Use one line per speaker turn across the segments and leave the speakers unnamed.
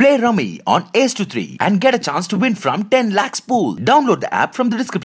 Play Rummy on Ace to 3 and get a chance to win from 10 lakhs pool. Download the app from the description.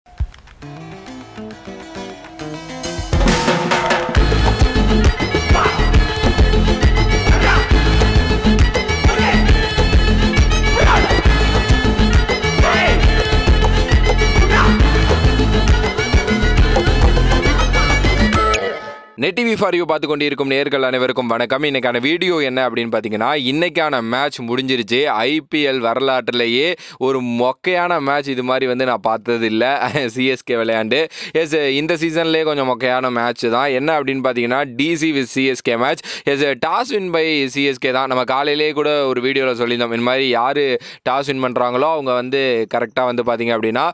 Net TV for you பார்த்து கொண்டிருக்கும் நேர்கள் அனைவருக்கும் வணக்கம் இன்னைக்கான video என்ன அப்படின்னு பார்த்தீங்கன்னா இன்னைக்கான மேட்ச் முடிஞ்சிருச்சு ஐபிஎல் வரலாற்றுலேயே ஒரு மொக்கையான மேட்ச் இது மாதிரி வந்து நான் பார்த்தது இல்லை சிஎஸ்கே விளையாண்டு எஸ் இந்த சீசன்லேயே கொஞ்சம் மொக்கையான மேட்ச் தான் என்ன அப்படின்னு பார்த்தீங்கன்னா DC with CSK match is toss win by CSK தான் நம்ம காலையிலேயே கூட ஒரு வீடியோவில் சொல்லியிருந்தோம் இந்த மாதிரி யார் டாஸ் வின் பண்ணுறாங்களோ அவங்க வந்து கரெக்டாக வந்து பார்த்தீங்க அப்படின்னா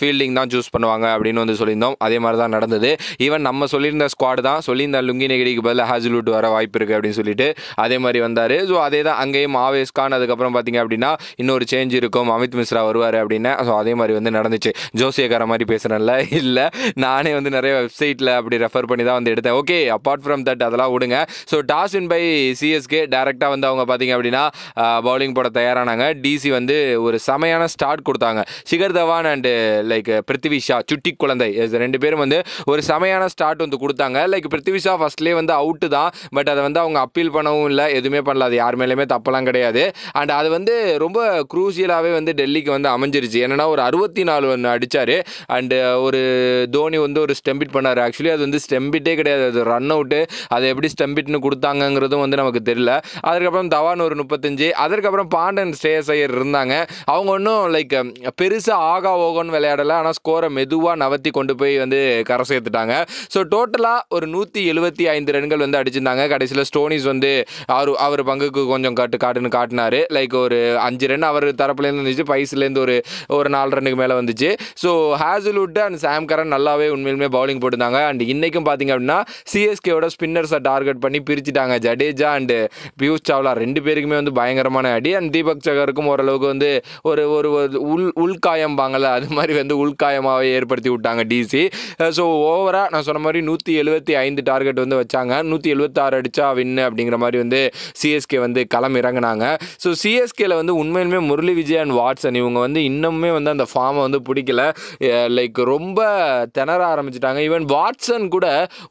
ஃபீல்டிங் தான் சூஸ் பண்ணுவாங்க அப்படின்னு வந்து சொல்லியிருந்தோம் அதே மாதிரி தான் நடந்தது ஈவன் நம்ம சொல்லியிருந்த ஸ்குவாடு தான் சொல்லி கோலி இந்த லுங்கி நெகிரிக்கு பதில் ஹாசிலுட் வர வாய்ப்பு இருக்குது அப்படின்னு சொல்லிட்டு அதே மாதிரி வந்தார் ஸோ அதே தான் அங்கேயும் ஆவேஸ் கான் அதுக்கப்புறம் பார்த்தீங்க அப்படின்னா இன்னொரு சேஞ்ச் இருக்கும் அமித் மிஸ்ரா வருவார் அப்படின்னு ஸோ அதே மாதிரி வந்து நடந்துச்சு ஜோசியக்கார மாதிரி பேசுகிறேன்ல இல்லை நானே வந்து நிறைய வெப்சைட்டில் அப்படி ரெஃபர் பண்ணி தான் வந்து எடுத்தேன் ஓகே அப்பார்ட் ஃப்ரம் தட் அதெல்லாம் விடுங்க so toss win by CSK டேரெக்டாக வந்து அவங்க பார்த்தீங்க அப்படின்னா பவுலிங் போட தயாரானாங்க டிசி வந்து ஒரு செமையான ஸ்டார்ட் கொடுத்தாங்க சிகர் தவான் அண்டு லைக் பிருத்திவி ஷா சுட்டி குழந்தை ரெண்டு பேரும் வந்து ஒரு செமையான ஸ்டார்ட் வந்து கொடுத்தாங்க லைக் ஷா ஃபஸ்ட்லேயே வந்து அவுட்டு தான் பட் அதை வந்து அவங்க அப்பீல் பண்ணவும் இல்லை எதுவுமே பண்ணல அது யார் மேலேயுமே தப்பெல்லாம் கிடையாது அண்ட் அது வந்து ரொம்ப குரூசியலாகவே வந்து டெல்லிக்கு வந்து அமைஞ்சிருச்சு என்னென்னா ஒரு அறுபத்தி நாலு ஒன்று அடித்தார் அண்டு ஒரு தோனி வந்து ஒரு ஸ்டெம்பிட் பண்ணார் ஆக்சுவலி அது வந்து ஸ்டெம்பிட்டே கிடையாது அது ரன் அவுட்டு அதை எப்படி ஸ்டெம்பிட்னு கொடுத்தாங்கங்கிறதும் வந்து நமக்கு தெரியல அதுக்கப்புறம் தவான் ஒரு முப்பத்தஞ்சு அதுக்கப்புறம் பாண்டன் ஸ்ரேயஸ் ஐயர் இருந்தாங்க அவங்க ஒன்றும் லைக் பெருசாக ஆகா ஓகோன்னு விளையாடலை ஆனால் ஸ்கோரை மெதுவாக நவத்தி கொண்டு போய் வந்து கரை சேர்த்துட்டாங்க ஸோ டோட்டலாக ஒரு நூற்றி நூற்றி எழுபத்தி ஐந்து ரன்கள் வந்து அடிச்சிருந்தாங்க கடைசியில் ஸ்டோனிஸ் வந்து அவர் அவர் பங்குக்கு கொஞ்சம் காட்டு காட்டுன்னு காட்டினார் லைக் ஒரு அஞ்சு ரன் அவர் தரப்புலேருந்து வந்துச்சு பைஸ்லேருந்து ஒரு ஒரு நாலு ரன்னுக்கு மேலே வந்துச்சு so Hazlewood and Sam Curran நல்லாவே உண்மையிலுமே பவுலிங் போட்டிருந்தாங்க அண்ட் இன்றைக்கும் பார்த்தீங்க அப்படின்னா சிஎஸ்கேவோட ஸ்பின்னர்ஸை டார்கெட் பண்ணி பிரிச்சுட்டாங்க ஜடேஜா அண்டு பியூஷ் சாவ்லா ரெண்டு பேருக்குமே வந்து பயங்கரமான அடி அண்ட் தீபக் சகருக்கும் ஓரளவுக்கு வந்து ஒரு ஒரு உள் உள்காயம் பாங்கல அது மாதிரி வந்து உள்காயமாகவே ஏற்படுத்தி விட்டாங்க டிசி ஸோ ஓவராக நான் சொன்ன மாதிரி நூற்றி எழுபத்தி ஐந்து ஐந்து டார்கெட் வந்து வச்சாங்க நூற்றி எழுபத்தாறு அடிச்சா வின்னு அப்படிங்கிற மாதிரி வந்து சிஎஸ்கே வந்து களம் இறங்கினாங்க ஸோ சிஎஸ்கேல வந்து உண்மையிலுமே முரளி விஜய் அண்ட் வாட்ஸன் இவங்க வந்து இன்னுமே வந்து அந்த ஃபார்மை வந்து பிடிக்கல லைக் ரொம்ப திணற ஆரம்பிச்சிட்டாங்க ஈவன் வாட்ஸன் கூட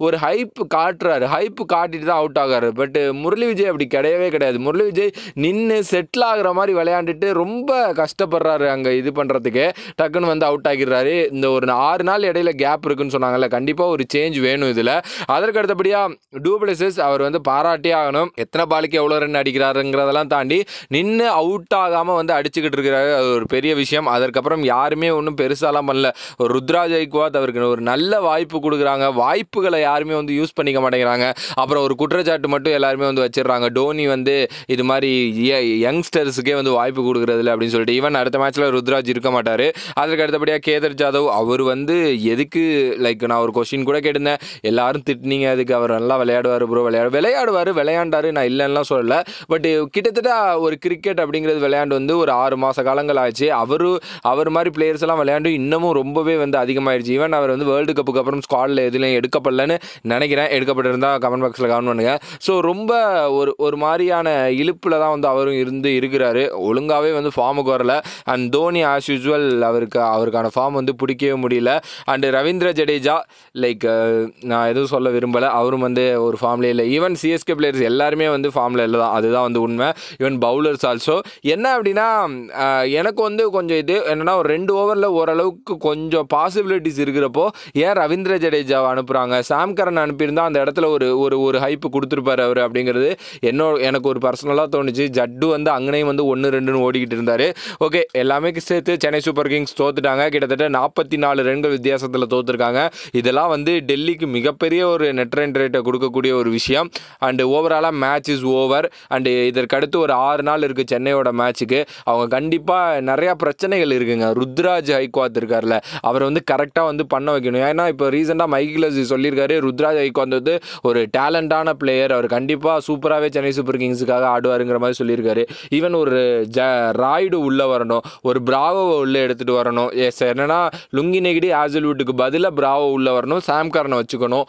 ஒரு ஹைப் காட்டுறாரு ஹைப் காட்டிட்டு தான் அவுட் ஆகாரு பட் முரளி விஜய் அப்படி கிடையவே கிடையாது முரளி விஜய் நின்று செட்டில் ஆகிற மாதிரி விளையாண்டுட்டு ரொம்ப கஷ்டப்படுறாரு அங்கே இது பண்ணுறதுக்கு டக்குன்னு வந்து அவுட் ஆகிடுறாரு இந்த ஒரு ஆறு நாள் இடையில கேப் இருக்குன்னு சொன்னாங்கல்ல கண்டிப்பாக ஒரு சேஞ்ச் வேணும் இதில் அதற்கு அடுத்தபடியாக டூப்ளசஸ் அவர் வந்து பாராட்டி ஆகணும் எத்தனை பாலுக்கு எவ்வளோ ரன் அடிக்கிறாருங்கிறதெல்லாம் தாண்டி நின்று அவுட் ஆகாமல் வந்து அடிச்சுக்கிட்டு இருக்கிறாரு ஒரு பெரிய விஷயம் அதற்கப்புறம் யாருமே ஒன்றும் பெருசாலாம் பண்ணல ஒரு ருத்ராஜ் ஐக்குவாத் அவருக்கு ஒரு நல்ல வாய்ப்பு கொடுக்குறாங்க வாய்ப்புகளை யாருமே வந்து யூஸ் பண்ணிக்க மாட்டேங்கிறாங்க அப்புறம் ஒரு குற்றச்சாட்டு மட்டும் எல்லாருமே வந்து வச்சிடுறாங்க டோனி வந்து இது மாதிரி யங்ஸ்டர்ஸுக்கே வந்து வாய்ப்பு இல்லை அப்படின்னு சொல்லிட்டு ஈவன் அடுத்த மேட்ச்சில் ருத்ராஜ் இருக்க மாட்டார் அதற்கு அடுத்தபடியாக கேதர் ஜாதவ் அவர் வந்து எதுக்கு லைக் நான் ஒரு கொஷின் கூட கேட்டிருந்தேன் எல்லாரும் திட் நீங்கள் அதுக்கு அவர் நல்லா விளையாடுவார் ப்ரோ விளையாடு விளையாடுவார் விளையாண்டாரு நான் இல்லைன்னா சொல்லலை பட் கிட்டத்தட்ட ஒரு கிரிக்கெட் அப்படிங்கிறது விளையாண்டு வந்து ஒரு ஆறு மாத காலங்கள் ஆச்சு அவரு அவர் மாதிரி பிளேயர்ஸ் எல்லாம் விளையாண்டு இன்னமும் ரொம்பவே வந்து அதிகமாயிடுச்சு ஈவன் அவர் வந்து வேர்ல்டு கப்புக்கு அப்புறம் ஸ்குவாடில் எதுலையும் எடுக்கப்படலன்னு நினைக்கிறேன் எடுக்கப்பட்டிருந்தால் கமெண்ட் பாக்ஸில் கமெண்ட் பண்ணுங்கள் ஸோ ரொம்ப ஒரு ஒரு மாதிரியான இழுப்பில் தான் வந்து அவரும் இருந்து இருக்கிறாரு ஒழுங்காகவே வந்து ஃபார்முக்கு வரல அண்ட் தோனி ஆஸ் யூஸ்வல் அவருக்கு அவருக்கான ஃபார்ம் வந்து பிடிக்கவே முடியல அண்டு ரவீந்திர ஜடேஜா லைக் நான் எதுவும் சொல்ல விரும்பலை அவரும் வந்து ஒரு ஃபார்ம்லே இல்லை ஈவன் சிஎஸ்கே பிளேயர்ஸ் எல்லாருமே வந்து ஃபார்மில் இல்லை தான் அதுதான் வந்து உண்மை ஈவன் பவுலர்ஸ் ஆல்சோ என்ன அப்படின்னா எனக்கு வந்து கொஞ்சம் இது என்னென்னா ஒரு ரெண்டு ஓவரில் ஓரளவுக்கு கொஞ்சம் பாசிபிலிட்டிஸ் இருக்கிறப்போ ஏன் ரவீந்திர ஜடேஜாவை அனுப்புகிறாங்க சாம்கரன் அனுப்பியிருந்தால் அந்த இடத்துல ஒரு ஒரு ஒரு ஹைப்பு கொடுத்துருப்பார் அவர் அப்படிங்கிறது என்னோட எனக்கு ஒரு பர்சனலாக தோணுச்சு ஜட்டு வந்து அங்கனையும் வந்து ஒன்று ரெண்டுன்னு ஓடிக்கிட்டு இருந்தார் ஓகே எல்லாமே சேர்த்து சென்னை சூப்பர் கிங்ஸ் தோத்துட்டாங்க கிட்டத்தட்ட நாற்பத்தி நாலு ரன்கள் வித்தியாசத்தில் தோத்துருக்காங்க இதெல்லாம் வந்து டெல்லிக்கு மிகப்பெரிய ஒரு நெட் ரன் ரேட்டை கொடுக்கக்கூடிய ஒரு விஷயம் அண்டு ஓவராலாக மேட்ச் இஸ் ஓவர் அண்டு இதற்கடுத்து ஒரு ஆறு நாள் இருக்குது சென்னையோட மேட்ச்சுக்கு அவங்க கண்டிப்பாக நிறையா பிரச்சனைகள் இருக்குங்க ருத்ராஜ் ஹைக்வாத் இருக்கார்ல அவரை வந்து கரெக்டாக வந்து பண்ண வைக்கணும் ஏன்னா இப்போ ரீசெண்டாக மைக்கிலஸ் சொல்லியிருக்காரு ருத்ராஜ் ஹைக்வாத் வந்து ஒரு டேலண்டான பிளேயர் அவர் கண்டிப்பாக சூப்பராகவே சென்னை சூப்பர் கிங்ஸுக்காக ஆடுவாருங்கிற மாதிரி சொல்லியிருக்காரு ஈவன் ஒரு ஜ ராய்டு உள்ளே வரணும் ஒரு பிராவோவை உள்ளே எடுத்துகிட்டு வரணும் எஸ் என்னென்னா லுங்கி நெகிடி ஆசில்வுட்டுக்கு பதிலாக பிராவோ உள்ளே வரணும் சாம்காரனை வச்சுக்கணும்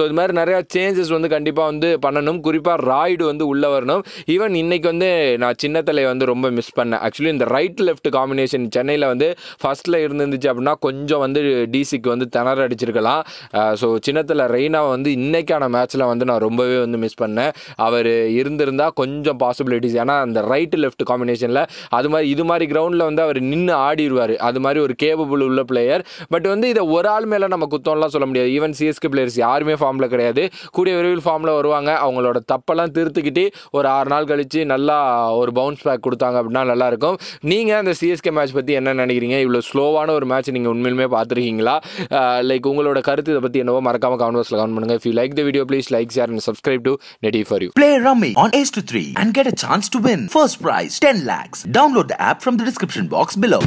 ஸோ இது மாதிரி நிறையா சேஞ்சஸ் வந்து கண்டிப்பாக வந்து பண்ணணும் குறிப்பாக ராய்டு வந்து உள்ளே வரணும் ஈவன் இன்றைக்கி வந்து நான் சின்னத்தலை வந்து ரொம்ப மிஸ் பண்ணேன் ஆக்சுவலி இந்த ரைட் லெஃப்ட் காம்பினேஷன் சென்னையில் வந்து ஃபஸ்ட்டில் இருந்துச்சு அப்படின்னா கொஞ்சம் வந்து டிசிக்கு வந்து திணற அடிச்சிருக்கலாம் ஸோ சின்னத்தில் ரெய்னா வந்து இன்றைக்கான மேட்ச்சில் வந்து நான் ரொம்பவே வந்து மிஸ் பண்ணேன் அவர் இருந்திருந்தால் கொஞ்சம் பாசிபிலிட்டிஸ் ஏன்னா அந்த ரைட்டு லெஃப்ட் காம்பினேஷனில் அது மாதிரி இது மாதிரி கிரவுண்டில் வந்து அவர் நின்று ஆடிடுவார் அது மாதிரி ஒரு கேபபிள் உள்ள பிளேயர் பட் வந்து இதை ஒரு ஆள் மேலே நம்ம குத்தம்லாம் சொல்ல முடியாது ஈவன் சிஎஸ்கே பிளேயர்ஸ் யாருமே ஃபார்மில் கிடையாது கூடிய விரைவில் ஃபார்மில் வருவாங்க அவங்களோட தப்பெல்லாம் திருத்துக்கிட்டு ஒரு ஆறு நாள் கழித்து நல்லா ஒரு பவுன்ஸ் பேக் கொடுத்தாங்க அப்படின்னா நல்லாயிருக்கும் நீங்கள் அந்த சிஎஸ்கே மேட்ச் பற்றி என்ன நினைக்கிறீங்க இவ்வளோ ஸ்லோவான ஒரு மேட்ச் நீங்கள் உண்மையிலுமே பார்த்துருக்கீங்களா லைக் உங்களோட கருத்து இதை பற்றி என்னவோ மறக்காமல் கமெண்ட் பாக்ஸில் கமெண்ட் பண்ணுங்கள் if you like the video please like share and subscribe to net TV for you play rummy on ace two three and get a chance to win first prize ten lakhs download app from the description box below